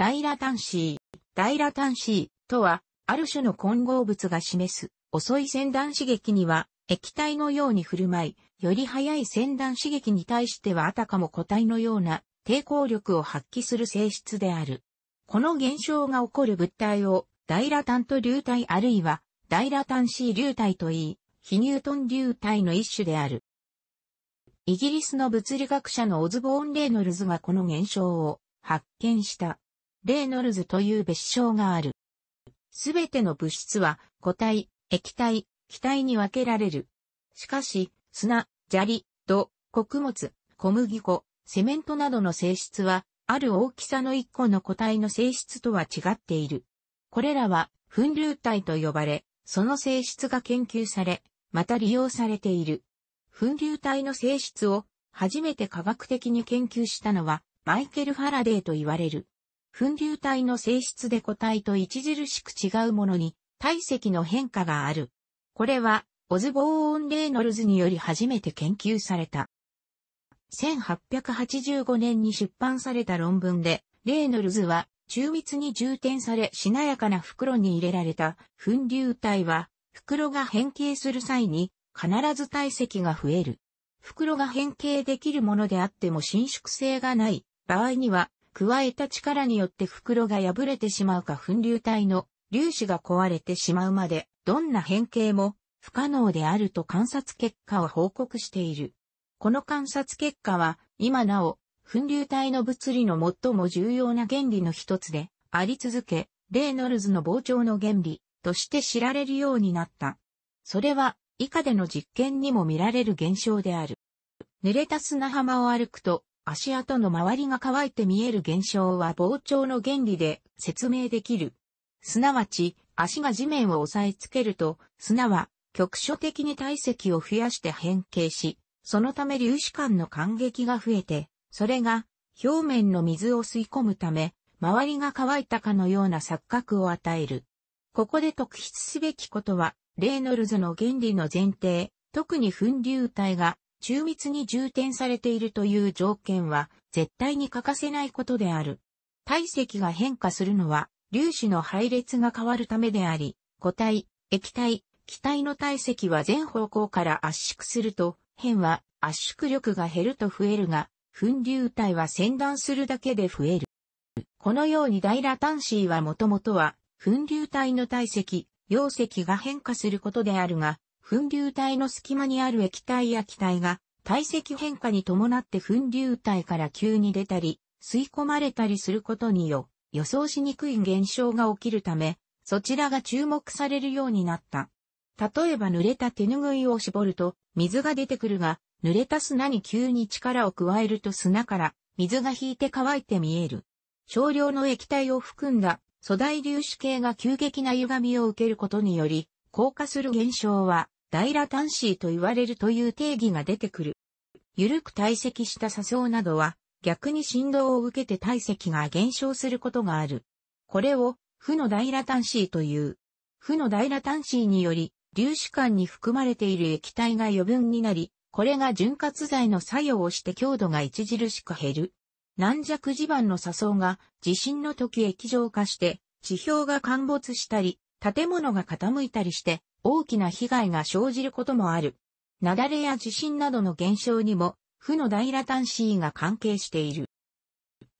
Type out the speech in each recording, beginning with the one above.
ダイラタンシー。ダイラタンシーとは、ある種の混合物が示す、遅い先端刺激には、液体のように振る舞い、より速い先端刺激に対してはあたかも固体のような抵抗力を発揮する性質である。この現象が起こる物体を、ダイラタント流体あるいは、ダイラタンシー流体といい、非ニュートン流体の一種である。イギリスの物理学者のオズボーン・レイノルズはこの現象を発見した。レーノルズという別称がある。すべての物質は固体、液体、気体に分けられる。しかし、砂、砂利、土、穀物、小麦粉、セメントなどの性質は、ある大きさの一個の個体の性質とは違っている。これらは、粉流体と呼ばれ、その性質が研究され、また利用されている。粉流体の性質を初めて科学的に研究したのはマイケル・ファラデーと言われる。粉流体の性質で個体と著しく違うものに体積の変化がある。これは、オズボーン・レイノルズにより初めて研究された。1885年に出版された論文で、レイノルズは、中密に充填されしなやかな袋に入れられた粉流体は、袋が変形する際に必ず体積が増える。袋が変形できるものであっても伸縮性がない場合には加えた力によって袋が破れてしまうか粉流体の粒子が壊れてしまうまで、どんな変形も不可能であると観察結果を報告している。この観察結果は、今なお、粉流体の物理の最も重要な原理の一つで、あり続け、レーノルズの膨張の原理として知られるようになった。それは、以下での実験にも見られる現象である。濡れた砂浜を歩くと、足跡の周りが乾いて見える現象は膨張の原理で説明できる。すなわち、足が地面を押さえつけると、砂は局所的に体積を増やして変形し、そのため粒子間の感激が増えて、それが表面の水を吸い込むため、周りが乾いたかのような錯覚を与える。ここで特筆すべきことは、レーノルズの原理の前提、特に粉流体が中密に充填されているという条件は絶対に欠かせないことである。体積が変化するのは粒子の配列が変わるためであり、固体、液体、気体の体積は全方向から圧縮すると、辺は圧縮力が減ると増えるが、粉流体は先断するだけで増える。このようにダイラ端子はもともとは、粉流体の体積、容積が変化することであるが、粉流体の隙間にある液体や気体が体積変化に伴って粉流体から急に出たり、吸い込まれたりすることによ、予想しにくい現象が起きるため、そちらが注目されるようになった。例えば濡れた手拭いを絞ると水が出てくるが、濡れた砂に急に力を加えると砂から水が引いて乾いて見える。少量の液体を含んだ粗大粒子系が急激な歪みを受けることにより、硬化する現象はダイラタンシーと言われるという定義が出てくる。緩く堆積した砂層などは、逆に振動を受けて体積が減少することがある。これを、負のダイラタンシーという。負のダイラタンシーにより、粒子間に含まれている液体が余分になり、これが潤滑剤の作用をして強度が著しく減る。軟弱地盤の砂層が地震の時液状化して、地表が陥没したり、建物が傾いたりして、大きな被害が生じることもある。雪崩や地震などの現象にも、負のダイラタンシーが関係している。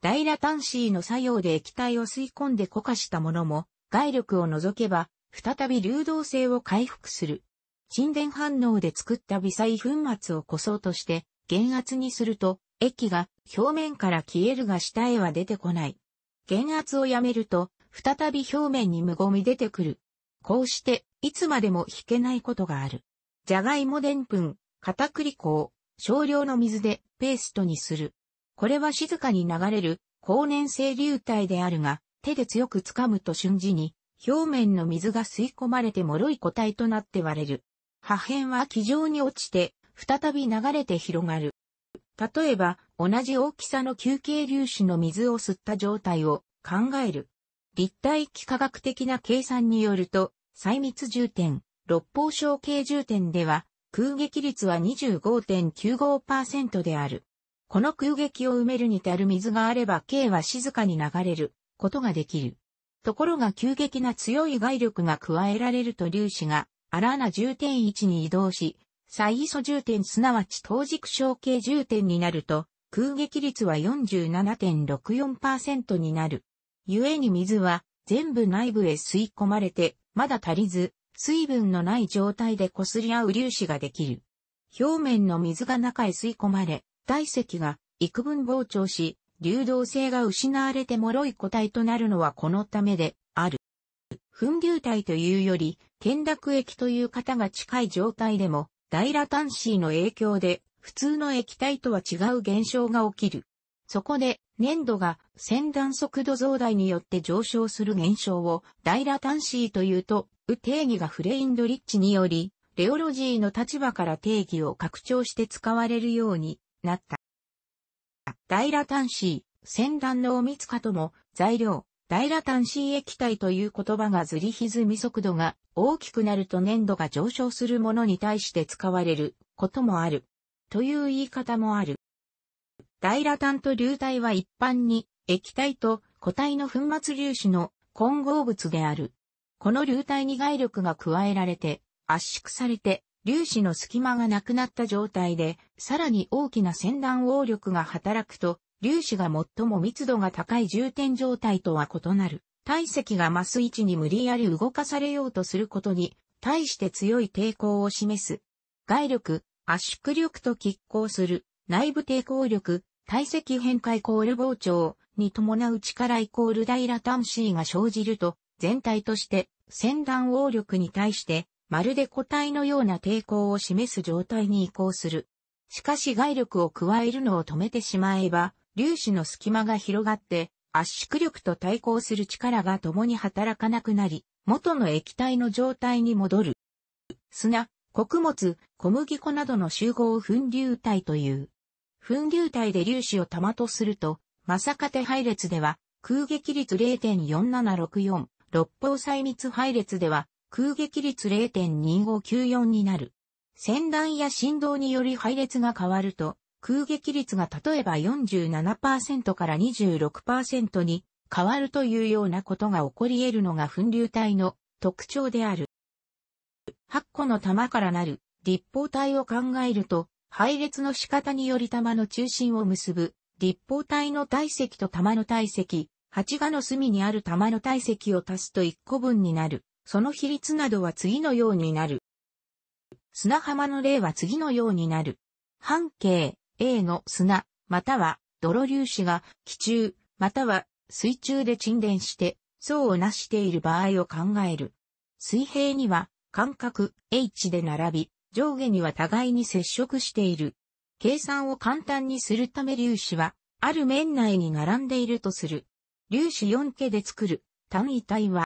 ダイラタンシーの作用で液体を吸い込んで固化したものも、外力を除けば、再び流動性を回復する。沈殿反応で作った微細粉末をこそうとして、減圧にすると、液が表面から消えるが下へは出てこない。減圧をやめると、再び表面に無言み出てくる。こうして、いつまでも引けないことがある。じゃがいもでんぷん、片栗粉を少量の水でペーストにする。これは静かに流れる高粘性流体であるが、手で強く掴むと瞬時に表面の水が吸い込まれて脆い個体となって割れる。破片は気上に落ちて再び流れて広がる。例えば同じ大きさの球形粒子の水を吸った状態を考える立体幾何学的な計算によると、細密重点、六方小径重点では、空撃率は25.95%である。この空撃を埋めるに足る水があれば K は静かに流れることができる。ところが急激な強い外力が加えられると粒子が荒な重点位置に移動し、再位素重点すなわち等軸小径重点になると、空撃率は47.64%になる。故に水は全部内部へ吸い込まれて、まだ足りず、水分のない状態で擦り合う粒子ができる。表面の水が中へ吸い込まれ、体積が幾分膨張し、流動性が失われて脆い個体となるのはこのためである。粉流体というより、転落液という型が近い状態でも、ダイラタンシーの影響で、普通の液体とは違う現象が起きる。そこで、粘土が先断速度増大によって上昇する現象を、ダイラタンシーというと、う定義がフレインドリッチにより、レオロジーの立場から定義を拡張して使われるようになった。ダイラタンシー、先断の密化とも、材料、ダイラタンシー液体という言葉がずり歪み速度が大きくなると粘土が上昇するものに対して使われることもある。という言い方もある。大ラタンと流体は一般に液体と固体の粉末粒子の混合物である。この流体に外力が加えられて圧縮されて粒子の隙間がなくなった状態で、さらに大きな先断応力が働くと、粒子が最も密度が高い充填状態とは異なる。体積が増す位置に無理やり動かされようとすることに、対して強い抵抗を示す。外力、圧縮力と拮抗する、内部抵抗力、体積変化イコール膨張に伴う力イコール平端 C が生じると、全体として先端応力に対して、まるで固体のような抵抗を示す状態に移行する。しかし外力を加えるのを止めてしまえば、粒子の隙間が広がって、圧縮力と対抗する力が共に働かなくなり、元の液体の状態に戻る。砂、穀物、小麦粉などの集合粉流体という。粉流体で粒子を玉とすると、か方配列では空撃率0.4764、六方細密配列では空撃率0.2594になる。旋断や振動により配列が変わると、空撃率が例えば47%から26%に変わるというようなことが起こり得るのが粉流体の特徴である。8個の玉からなる立方体を考えると、配列の仕方により玉の中心を結ぶ、立方体の体積と玉の体積、八画の隅にある玉の体積を足すと1個分になる。その比率などは次のようになる。砂浜の例は次のようになる。半径 A の砂、または泥粒子が気中、または水中で沈殿して層を成している場合を考える。水平には間隔 H で並び、上下には互いに接触している。計算を簡単にするため粒子は、ある面内に並んでいるとする。粒子4系で作る単位体は、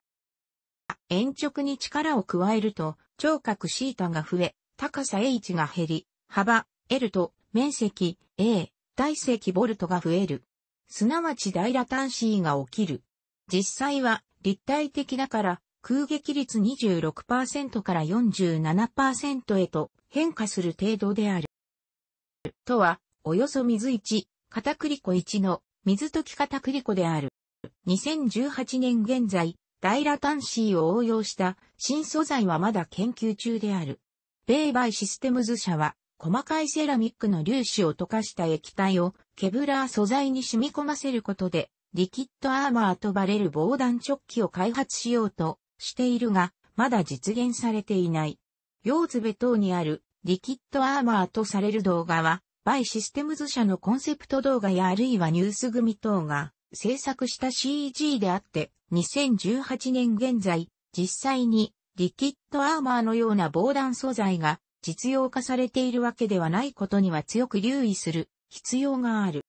鉛直に力を加えると、聴覚タが増え、高さ h が減り、幅 l と面積 a、体積ボルトが増える。すなわち大螺端子が起きる。実際は立体的だから空撃率26%から47%へと変化する程度である。とは、およそ水1、片栗粉1の水溶き片栗粉である。2018年現在、ダイラタンシーを応用した新素材はまだ研究中である。米バイシステムズ社は、細かいセラミックの粒子を溶かした液体をケブラー素材に染み込ませることで、リキッドアーマーとバレる防弾チョッキを開発しようとしているが、まだ実現されていない。ヨーズベ等にあるリキッドアーマーとされる動画は、バイシステムズ社のコンセプト動画やあるいはニュース組等が制作した CG であって、2018年現在、実際にリキッドアーマーのような防弾素材が実用化されているわけではないことには強く留意する必要がある。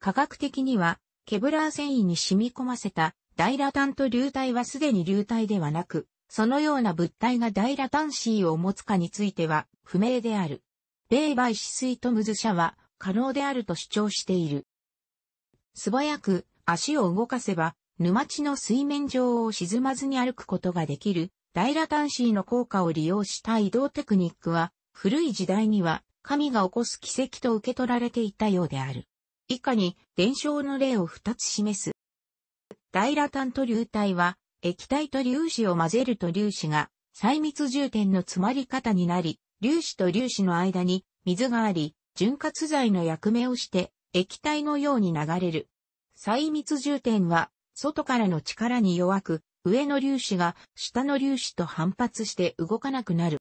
科学的には、ケブラー繊維に染み込ませた大羅単と流体はすでに流体ではなく、そのような物体が大羅シーを持つかについては不明である。米媒止水とムズ社は可能であると主張している。素早く足を動かせば、沼地の水面上を沈まずに歩くことができる、大羅シーの効果を利用した移動テクニックは、古い時代には神が起こす奇跡と受け取られていたようである。以下に伝承の例を二つ示す。大ラタンと流体は、液体と粒子を混ぜると粒子が、細密重点の詰まり方になり、粒子と粒子の間に水があり、潤滑剤の役目をして、液体のように流れる。細密重点は、外からの力に弱く、上の粒子が下の粒子と反発して動かなくなる。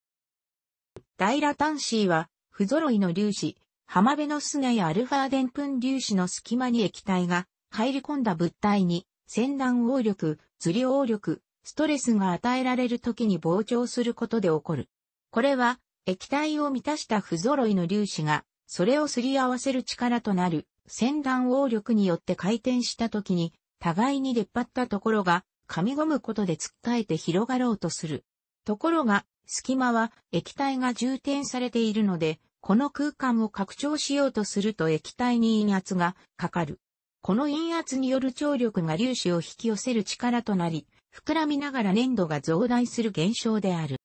大ラタンシーは、不揃いの粒子、浜辺の砂やアルファーデンプン粒子の隙間に液体が入り込んだ物体に戦乱応力、釣り応力、ストレスが与えられる時に膨張することで起こる。これは、液体を満たした不揃いの粒子が、それをすり合わせる力となる、戦乱応力によって回転した時に、互いに出っ張ったところが、噛み込むことで突っかえて広がろうとする。ところが、隙間は液体が充填されているので、この空間を拡張しようとすると液体に陰圧がかかる。この陰圧による張力が粒子を引き寄せる力となり、膨らみながら粘土が増大する現象である。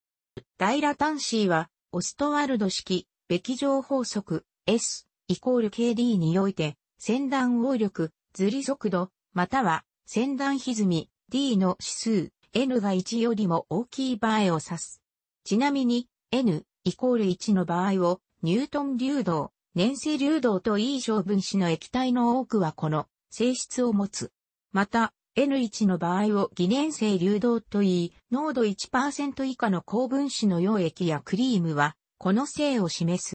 ダイラタンシーは、オストワールド式、べき上法則、S、イコール KD において、先段応力、ずり速度、または、先段歪み、D の指数、N が1よりも大きい場合を指す。ちなみに、N、イコール1の場合を、ニュートン流動、粘性流動と E 小分子の液体の多くはこの性質を持つ。また、N1 の場合を偽粘性流動と言い、濃度1%以下の高分子の溶液やクリームは、この性を示す。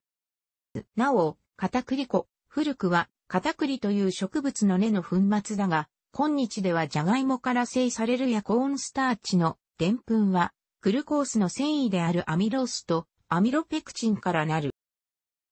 なお、片栗粉、古くは片栗という植物の根の粉末だが、今日ではジャガイモから生されるやコーンスターチのでんぷんは、グルコースの繊維であるアミロースとアミロペクチンからなる